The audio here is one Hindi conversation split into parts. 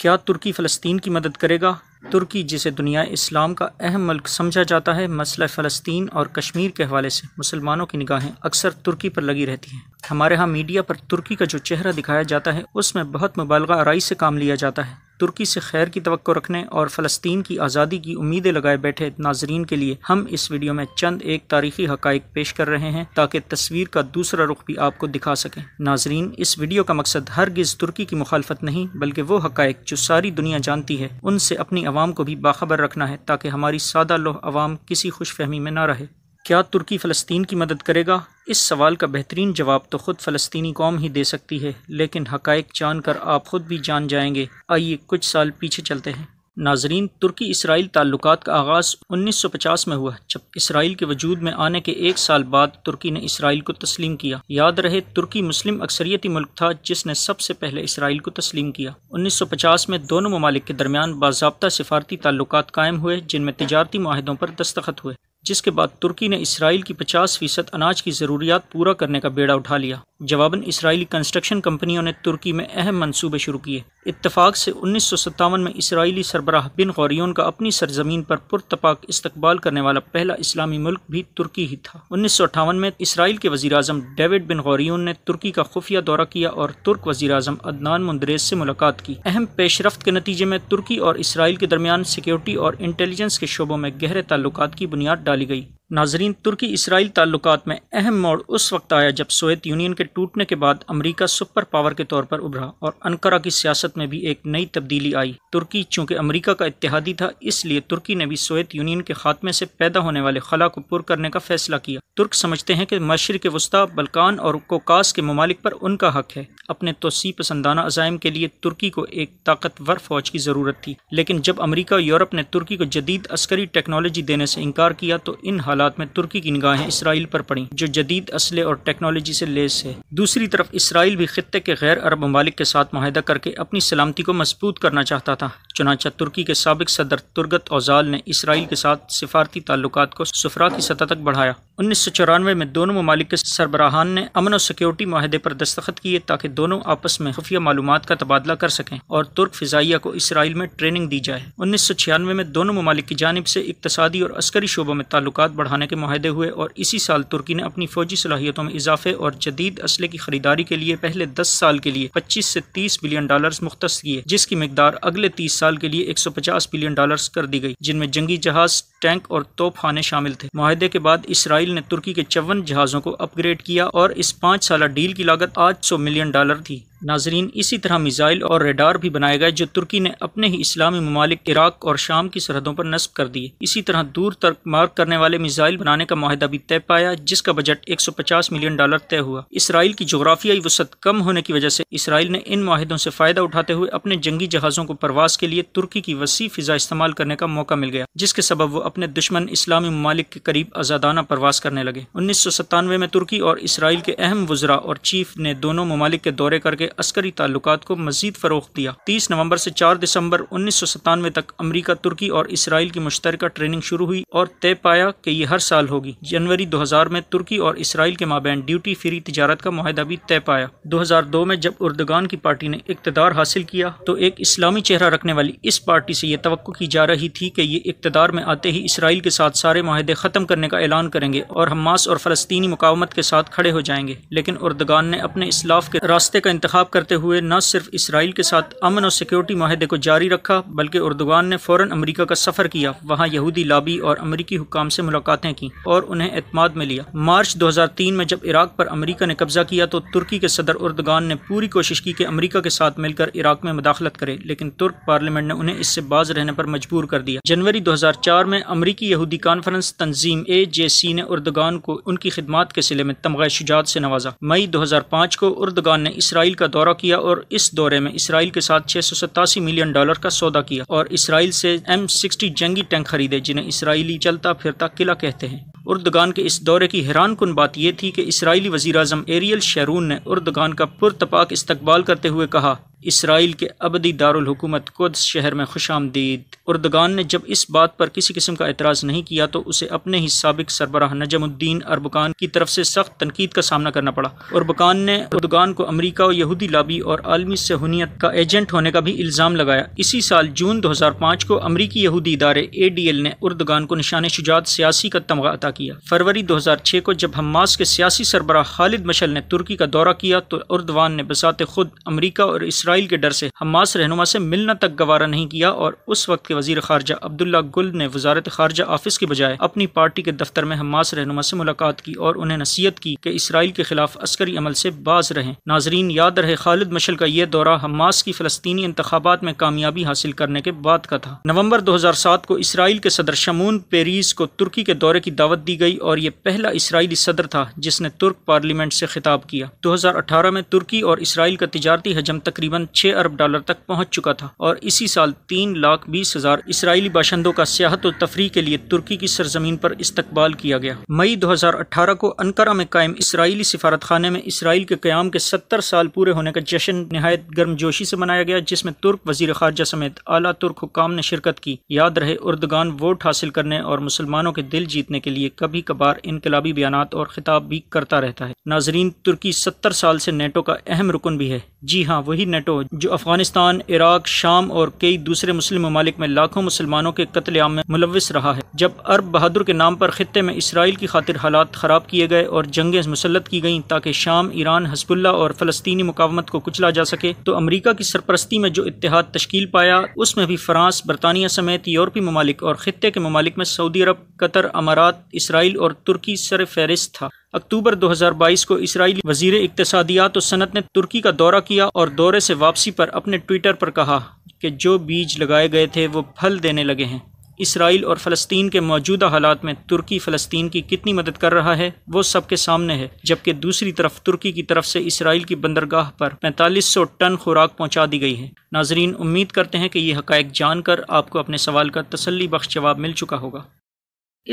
क्या तुर्की फ़लस्तीन की मदद करेगा तुर्की जिसे दुनिया इस्लाम का अहम मल्क समझा जाता है मसला फ़लस्तीन और कश्मीर के हवाले से मुसलमानों की निगाहें अक्सर तुर्की पर लगी रहती हैं हमारे यहाँ मीडिया पर तुर्की का जो चेहरा दिखाया जाता है उसमें बहुत मुबालगा आरई से काम लिया जाता है तुर्की से खैर की तो रखने और फ़लस्तीन की आज़ादी की उम्मीदें लगाए बैठे नाजरीन के लिए हम इस वीडियो में चंद एक तारीखी हक पेश कर रहे हैं ताकि तस्वीर का दूसरा रुख भी आपको दिखा सकें नाजरीन इस वीडियो का मकसद हर गिज तुर्की की मुखालफत नहीं बल्कि वो हक जो सारी दुनिया जानती है उनसे अपनी आवाम को भी बाखबर रखना है ताकि हमारी सादा लोह आवाम किसी खुश फहमी में ना रहे क्या तुर्की फ़लस्तीन की मदद करेगा इस सवाल का बेहतरीन जवाब तो ख़ुद फ़लस्तीनी कौम ही दे सकती है लेकिन हकायक जान कर आप ख़ुद भी जान जाएंगे आइए कुछ साल पीछे चलते हैं नाजरीन तुर्की इसराइल ताल्लुक का आगाज़ 1950 में हुआ जब इसराइल के वजूद में आने के एक साल बाद तुर्की ने इसराइल को तस्लीम किया याद रहे तुर्की मुस्लिम अक्सरियती मुल्क था जिसने सबसे पहले इसराइल को तस्लीम किया 1950 में दोनों ममालिक के दरमियान बाबा सिफारती ताल्लुक कायम हुए जिनमें तजारती माहदों पर दस्तखत हुए जिसके बाद तुर्की ने इसराइल की 50 फीसद अनाज की ज़रूरियात पूरा करने का बेड़ा उठा लिया जवाबन इसराइली कंस्ट्रक्शन कंपनियों ने तुर्की में अहम मंसूबे शुरू किए इतफाक से उन्नीस में इसराइली सरबराह बिन गौरियन का अपनी सरजमीन पर पुरतपाक इस्तकबाल करने वाला पहला इस्लामी मुल्क भी तुर्की ही था उन्नीस में इसराइल के वजी अजम डेविड बिन गौरियन ने तुर्की का खुफिया दौरा किया और तुर्क वजी अजम अदनान मुंदरेज से मुलाकात की अहम पेशरफ के नतीजे में तुर्की और इसराइल के दरमियान सिक्योरिटी और इंटेलिजेंस के शोबों में गहरे ताल्लुक की बुनियाद डाली डाली गई नाजरीन तुर्की इसराइल ताल्लुक में अहम मोड़ उस वक्त आया जब सोवियत यूनियन के टूटने के बाद अमेरिका सुपर पावर के तौर पर उभरा और अनकरा की सियासत में भी एक नई तब्दीली आई तुर्की चूंकि अमेरिका का इतिहादी था इसलिए तुर्की ने भी सोवियत यूनियन के खात्मे से पैदा होने वाले खला को पुर करने का फैसला किया तुर्क समझते हैं कि मशर के वस्ता बलकान और कोकास के ममालिक पर उनका हक है अपने तोसी पसंदाना अजायम के लिए तुर्की को एक ताकतवर फौज की ज़रूरत थी लेकिन जब अमरीका यूरोप ने तुर्की को जदीद अस्करी टेक्नोलॉजी देने से इनकार किया तो इन हालात हालात में तुर्की की निगाहें इसराइल पर पड़ी जो जदीद असले और टेक्नोलॉजी से लेस है दूसरी तरफ इसराइल भी खत्े के गैर अरब ममालिक के साथ माहिदा करके अपनी सलामती को मजबूत करना चाहता था चुनाचा तुर्की के सबक सदर तुर्गत औजाल ने इसराइल के साथ सिफारती ताल्लुक को सफरा की सतह तक बढ़ाया उन्नीस सौ चौरानवे में दोनों ममालिक के सरबराहान ने अमन और सिक्योरिटी माहदे पर दस्तखत किए ताकि दोनों आपस में खुफिया मालूम का तबादला कर सकें और तुर्क फ़िज़ाइया को इसराइल में ट्रेनिंग दी जाए उन्नीस सौ छियानवे में दोनों ममालिक की जानब से इकतदी और अस्करी शोबों में ताल्लुक बढ़ाने के माहदे हुए और इसी साल तुर्की ने अपनी फौजी सलाहियतों में इजाफे और जदीद असले की खरीदारी के लिए पहले दस साल के लिए पच्चीस से तीस बिलियन डॉलर मुख्त किए जिसकी मकदार अगले तीस साल के लिए एक सौ पचास बिलियन डॉलर कर दी गई जिनमें जंगी जहाज टैंक और तोपखाने शामिल थे माहदे के बाद इसराइल इसराइल ने तुर्की के चौवन जहाज़ों को अपग्रेड किया और इस पाँच साल डील की लागत आठ सौ मिलियन डॉलर थी नाजरीन इसी तरह मिज़ाइल और रेडार भी बनाए गए जो तुर्की ने अपने ही इस्लामी ममालिक इराक और शाम की सरहदों पर नस्ब कर दिए इसी तरह दूर तक मार्ग करने वाले मिज़ाइल बनाने का माहिदा भी तय पाया जिसका बजट 150 मिलियन डॉलर तय हुआ इसराइल की जोग्राफियाई वसत कम होने की वजह से इसराइल ने इन माहिदों से फ़ायदा उठाते हुए अपने जंगी जहाज़ों को परवास के लिए तुर्की की वसी फ़िज़ा इस्तेमाल करने का मौका मिल गया जिसके सबब वो अपने दुश्मन इस्लामी ममालिक के करीब आज़ादाना परवास करने लगे उन्नीस सौ सत्तानवे में तुर्की और इसराइल के अहम वजरा और चीफ ने दोनों ममालिक के दौरे करके अस्करी ताल्लुक को मजीद फरोग दिया तीस नवंबर ऐसी चार दिसंबर उन्नीस सौ सतानवे तक अमरीका तुर्की और इसराइल की मुश्तर ट्रेनिंग शुरू हुई और तय पाया की ये हर साल होगी जनवरी दो हजार में तुर्की और इसराइल के माबे ड्यूटी फ्री तजारत का माहदा भी तय पाया दो हजार दो में जब उर्दगान की पार्टी ने इकतदार हासिल किया तो एक इस्लामी चेहरा रखने वाली इस पार्टी ऐसी ये तो की जा रही थी की ये इकतदार में आते ही इसराइल के साथ सारे माहदे ख़त्म करने का ऐलान करेंगे और हमास और फलस्तनी मुकामत के साथ खड़े हो जाएंगे लेकिन उर्दगान ने अपने इसलाफ के रास्ते का इंतजार इंतखब करते हुए न सिर्फ इसराइल के साथ अमन और सिक्योरिटी माहदे को जारी रखा बल्कि उर्दगान ने फ़ौर अमरीका का सफ़र किया वहाँ यहूदी लाबी और अमरीकी हुकाम से मुलाकातें की और उन्हें अतमाद में लिया मार्च दो हज़ार तीन में जब इराक पर अमरीका ने कब्जा किया तो तुर्की के सदर उर्दगान ने पूरी कोशिश की कि अमरीका के साथ मिलकर इराक में मुदाखलत करे लेकिन तुर्क पार्लियामेंट ने उन्हें इससे बाज रहने पर मजबूर कर दिया जनवरी दो हज़ार चार में अमरीकी यहूदी कॉन्फ्रेंस तंजीम ए जे सी ने उर्दगान को उनकी खिदमत के सिले में तमगा शुजात से नवाजा मई दो हज़ार पाँच को उर्दगान ने इसराइल का दौरा किया और इस दौरे में इसराइल के साथ छह मिलियन डॉलर का सौदा किया और इसराइल से एम सिक्सटी जंगी टैंक खरीदे जिन्हें इसराइली चलता फिरता किला कहते हैं उर्दगान के इस दौरे की हैरान कन बात यह थी कि इसराइली वजीर अजम एरियल शहरून ने उर्दगान का पुरतपाक इस्तकबाल करते हुए कहा इसराइल के अबदी दारकूमत कुद्स शहर में खुश आमदीद उर्दगान ने जब इस बात पर किसी किस्म का एतराज़ नहीं किया तो उसे अपने ही सबक सरबराह नजमुद्दीन अरबकान की तरफ से सख्त तनकीद का सामना करना पड़ा अरबकान ने उर्दगान को अमरीका और यहूदी लाबी और आलमी सहूनीत का एजेंट होने का भी इल्ज़ाम लगाया इसी साल जून दो हज़ार पाँच को अमरीकी यहूदी इदारे ए डी एल ने उर्दगान को निशान शुजात सियासी का तमगा अता किया फरवरी दो हज़ार छः को जब हमास के सियासी सरबराह खालिद मशल ने तुर्की का दौरा किया तो उर्दवान ने बसात खुद अमरीका और इसराइल इसराइल के डर से हमास रहनुमा से मिलना तक गवारा नहीं किया और उस वक्त के वजीर खारजा अब्दुल्ला गुल ने वजारत खारजा ऑफिस के बजाय अपनी पार्टी के दफ्तर में हमास रहनुमा से मुलाकात की और उन्हें नसीहत की कि इसराइल के खिलाफ अस्करी अमल से बाज रहें नाजरीन याद रहे खालिद मशल का यह दौरा हमास की फलस्तनी इंतबात में कामयाबी हासिल करने के बाद का था नवंबर सात को इसराइल के सदर शमून पेरीस को तुर्की के दौरे की दावत दी गई और यह पहला इसराइली सदर था जिसने तुर्क पार्लियामेंट से खिताब किया दो हजार अठारह में तुर्की और इसराइल का तजारती हजम तकरीबन तकरीबन छह अरब डॉलर तक पहुंच चुका था और इसी साल तीन लाख बीस हजार इसराइली बाशिंदों का सियाहत और तफरी के लिए तुर्की की सरजमीन पर इस्तकबाल किया गया मई अठारह को अनकरा में कायम इसराइली सिफारत खाना में इसराइल के क्याम के सत्तर साल पूरे होने का जश्न नहायत गर्मजोशी से मनाया गया जिसमें तुर्क वजीर खारजा समेत आला तुर्क हुकाम ने शिरकत की याद रहे उर्दगान वोट हासिल करने और मुसलमानों के दिल जीतने के लिए कभी कभार इनकलाबी बयान और खिताब भी करता रहता है नाजरीन तुर्की सत्तर साल से नेटो का अहम रुकन भी है जी हाँ वही नेटो जो अफगानिस्तान इराक शाम और कई दूसरे मुस्लिम ममालिक में लाखों मुसलमानों के कत्लेआम में मुलविस रहा है जब अरब बहादुर के नाम पर खत्े में इसराइल की खातिर हालात ख़राब किए गए और जंगें मुसलत की गईं ताकि शाम ईरान हसबुल्ला और फलस्तनी मुकामत को कुचला जा सके तो अमरीका की सरपरस्ती में जो इतिहाद तश्कील पाया उसमें भी फ्रांस बरतानिया समेत यूरोपी ममालिक और खत्े के ममालिक में सऊदी अरब कतर अमारात इसराइल और तुर्की सर फहरिस्त था अक्टूबर 2022 को इसराइली वजीर इकतसादियात और सनत ने तुर्की का दौरा किया और दौरे से वापसी पर अपने ट्विटर पर कहा कि जो बीज लगाए गए थे वो फल देने लगे हैं इसराइल और फ़लस्तीन के मौजूदा हालात में तुर्की फ़लस्तीन की कितनी मदद कर रहा है वो सबके सामने है जबकि दूसरी तरफ तुर्की की तरफ से इसराइल की बंदरगाह पर 4500 टन खुराक पहुंचा दी गई है नाजरीन उम्मीद करते हैं कि ये हक़ जानकर आपको अपने सवाल का तसली बख्श जवाब मिल चुका होगा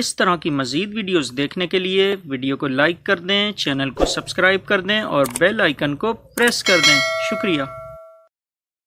इस तरह की मज़ीद वीडियोस देखने के लिए वीडियो को लाइक कर दें चैनल को सब्सक्राइब कर दें और बेल आइकन को प्रेस कर दें शुक्रिया